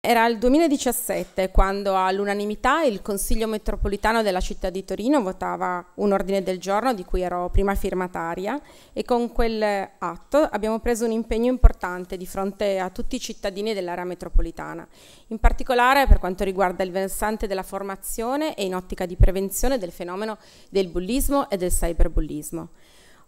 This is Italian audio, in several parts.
Era il 2017 quando all'unanimità il Consiglio metropolitano della città di Torino votava un ordine del giorno di cui ero prima firmataria e con quel atto abbiamo preso un impegno importante di fronte a tutti i cittadini dell'area metropolitana, in particolare per quanto riguarda il versante della formazione e in ottica di prevenzione del fenomeno del bullismo e del cyberbullismo.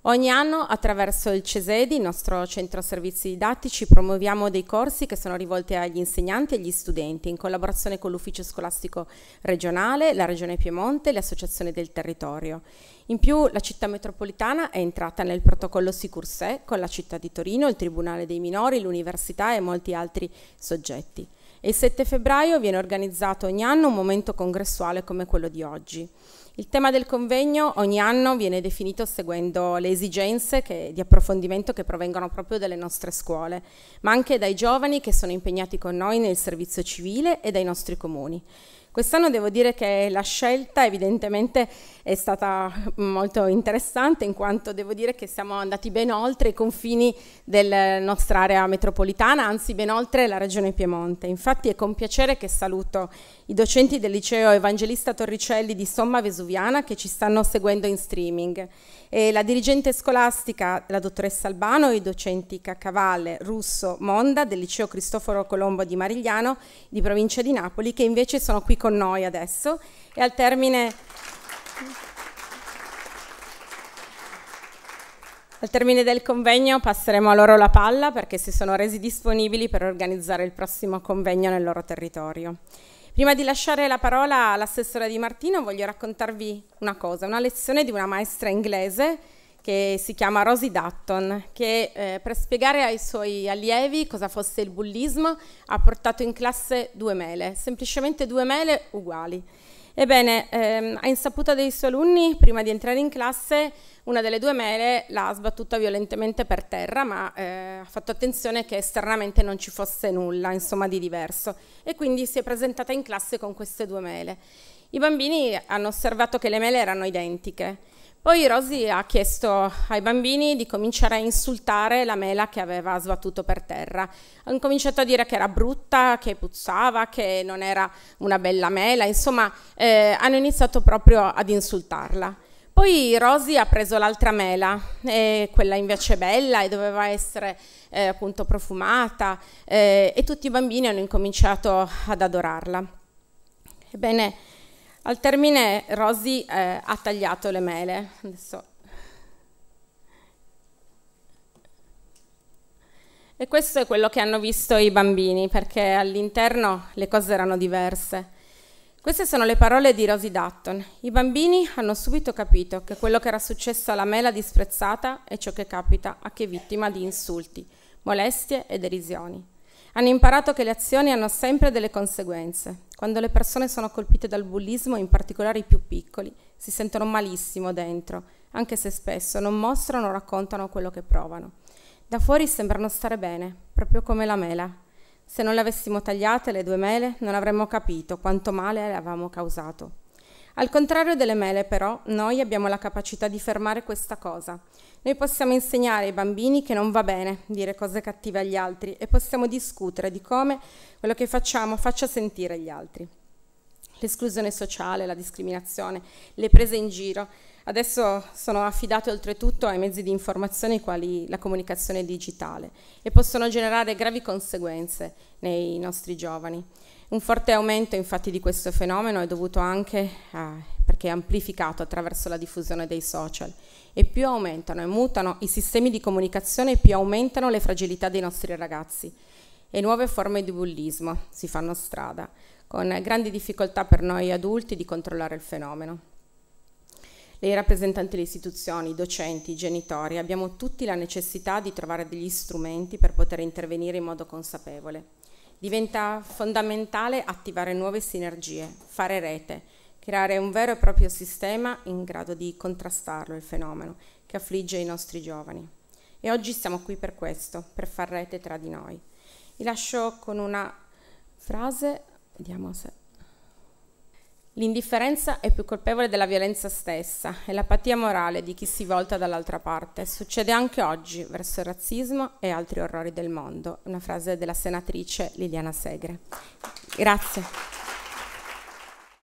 Ogni anno attraverso il CESEDI, il nostro centro servizi didattici, promuoviamo dei corsi che sono rivolti agli insegnanti e agli studenti in collaborazione con l'Ufficio Scolastico Regionale, la Regione Piemonte e le associazioni del territorio. In più la città metropolitana è entrata nel protocollo Sicursè con la città di Torino, il Tribunale dei Minori, l'Università e molti altri soggetti. E il 7 febbraio viene organizzato ogni anno un momento congressuale come quello di oggi. Il tema del convegno ogni anno viene definito seguendo le esigenze che, di approfondimento che provengono proprio dalle nostre scuole, ma anche dai giovani che sono impegnati con noi nel servizio civile e dai nostri comuni. Quest'anno devo dire che la scelta evidentemente è stata molto interessante in quanto devo dire che siamo andati ben oltre i confini della nostra area metropolitana, anzi ben oltre la regione Piemonte. Infatti è con piacere che saluto i docenti del liceo Evangelista Torricelli di Somma Vesuviana che ci stanno seguendo in streaming e la dirigente scolastica, la dottoressa Albano, e i docenti Caccavalle, Russo, Monda del liceo Cristoforo Colombo di Marigliano di provincia di Napoli che invece sono qui con noi adesso e al termine, al termine del convegno passeremo a loro la palla perché si sono resi disponibili per organizzare il prossimo convegno nel loro territorio. Prima di lasciare la parola all'assessore Di Martino voglio raccontarvi una cosa, una lezione di una maestra inglese che si chiama Rosie Dutton, che eh, per spiegare ai suoi allievi cosa fosse il bullismo ha portato in classe due mele, semplicemente due mele uguali. Ebbene, ehm, a insaputa dei suoi alunni, prima di entrare in classe, una delle due mele l'ha sbattuta violentemente per terra, ma eh, ha fatto attenzione che esternamente non ci fosse nulla, insomma, di diverso. E quindi si è presentata in classe con queste due mele. I bambini hanno osservato che le mele erano identiche. Poi Rosy ha chiesto ai bambini di cominciare a insultare la mela che aveva sbattuto per terra. Hanno cominciato a dire che era brutta, che puzzava, che non era una bella mela, insomma eh, hanno iniziato proprio ad insultarla. Poi Rosy ha preso l'altra mela, quella invece bella e doveva essere eh, appunto profumata eh, e tutti i bambini hanno incominciato ad adorarla. Ebbene, al termine Rosy eh, ha tagliato le mele. Adesso. E questo è quello che hanno visto i bambini, perché all'interno le cose erano diverse. Queste sono le parole di Rosy Dutton. I bambini hanno subito capito che quello che era successo alla mela disprezzata è ciò che capita a chi è vittima di insulti, molestie e derisioni. Hanno imparato che le azioni hanno sempre delle conseguenze. Quando le persone sono colpite dal bullismo, in particolare i più piccoli, si sentono malissimo dentro, anche se spesso non mostrano o raccontano quello che provano. Da fuori sembrano stare bene, proprio come la mela. Se non le avessimo tagliate le due mele, non avremmo capito quanto male le avevamo causato. Al contrario delle mele, però, noi abbiamo la capacità di fermare questa cosa. Noi possiamo insegnare ai bambini che non va bene dire cose cattive agli altri e possiamo discutere di come quello che facciamo faccia sentire gli altri l'esclusione sociale, la discriminazione, le prese in giro. Adesso sono affidate oltretutto ai mezzi di informazione quali la comunicazione digitale e possono generare gravi conseguenze nei nostri giovani. Un forte aumento infatti di questo fenomeno è dovuto anche a, perché è amplificato attraverso la diffusione dei social e più aumentano e mutano i sistemi di comunicazione più aumentano le fragilità dei nostri ragazzi e nuove forme di bullismo si fanno strada, con grandi difficoltà per noi adulti di controllare il fenomeno. Le rappresentanti delle istituzioni, i docenti, i genitori, abbiamo tutti la necessità di trovare degli strumenti per poter intervenire in modo consapevole. Diventa fondamentale attivare nuove sinergie, fare rete, creare un vero e proprio sistema in grado di contrastarlo il fenomeno che affligge i nostri giovani. E oggi siamo qui per questo, per far rete tra di noi. Vi lascio con una frase, vediamo se... L'indifferenza è più colpevole della violenza stessa, è l'apatia morale di chi si volta dall'altra parte. Succede anche oggi verso il razzismo e altri orrori del mondo. Una frase della senatrice Liliana Segre. Grazie.